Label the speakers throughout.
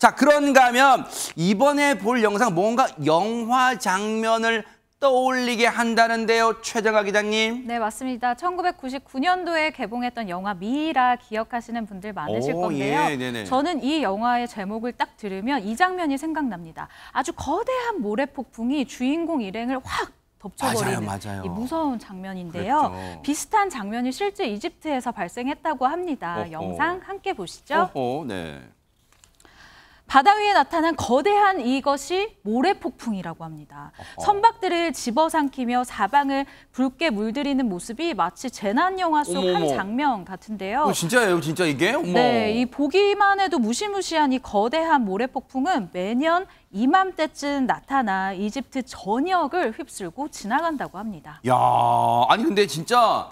Speaker 1: 자, 그런가 하면 이번에 볼 영상 뭔가 영화 장면을 떠올리게 한다는데요. 최정아 기자님.
Speaker 2: 네, 맞습니다. 1999년도에 개봉했던 영화 미라 기억하시는 분들 많으실 오, 예, 건데요. 예, 저는 이 영화의 제목을 딱 들으면 이 장면이 생각납니다. 아주 거대한 모래폭풍이 주인공 일행을 확 덮쳐버리는 맞아요, 맞아요. 이 무서운 장면인데요. 그랬죠. 비슷한 장면이 실제 이집트에서 발생했다고 합니다. 어허. 영상 함께 보시죠.
Speaker 1: 어허, 네.
Speaker 2: 바다 위에 나타난 거대한 이것이 모래폭풍이라고 합니다. 어 선박들을 집어삼키며 사방을 붉게 물들이는 모습이 마치 재난영화 속 한 장면 같은데요. 어, 진짜예요,
Speaker 1: 진짜 이게? 어머. 네, 이
Speaker 2: 보기만 해도 무시무시한 이 거대한 모래폭풍은 매년 이맘때쯤 나타나 이집트 전역을 휩쓸고 지나간다고 합니다.
Speaker 1: 야, 아니 근데 진짜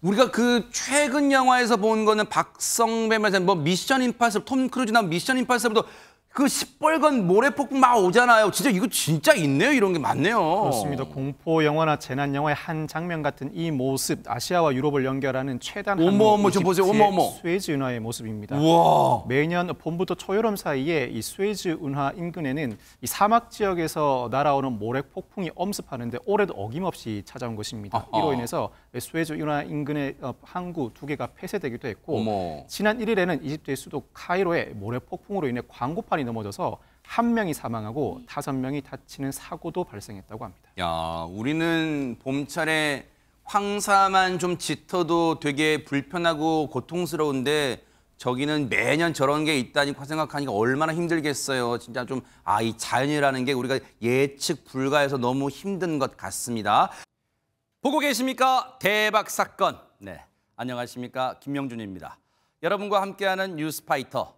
Speaker 1: 우리가 그 최근 영화에서 본 거는 박성배면서 뭐 미션 임파서블 톰 크루즈 나 미션 임파서블도 그 시뻘건 모래폭풍 막 오잖아요. 진짜 이거 진짜 있네요. 이런 게 많네요. 그렇습니다.
Speaker 3: 공포 영화나 재난 영화의 한 장면 같은 이 모습, 아시아와 유럽을 연결하는 최단 어머 어머 저 보세요. 어머 어머. 스웨즈 운하의 모습입니다. 우와. 매년 봄부터 초여름 사이에 이 스웨즈 운하 인근에는 이 사막 지역에서 날아오는 모래폭풍이 엄습하는데 올해도 어김없이 찾아온 것입니다. 아하. 이로 인해서 스웨즈 운하 인근의 어, 항구 두 개가 폐쇄되기도 했고 어머. 지난 1일에는 이집트의 수도 카이로에 모래폭풍으로 인해 광고판 한판이 넘어져서 한 명이 사망하고 네. 다섯 명이 다치는 사고도 발생했다고 합니다.
Speaker 1: 야, 우리는 봄철에 황사만 좀 짙어도 되게 불편하고 고통스러운데 저기는 매년 저런 게 있다니까 생각하니까 얼마나 힘들겠어요. 진짜 좀, 아, 이 자연이라는 게 우리가 예측 불가해서 너무 힘든 것 같습니다. 보고 계십니까? 대박 사건. 네. 안녕하십니까? 김명준입니다. 여러분과 함께하는 뉴스파이터.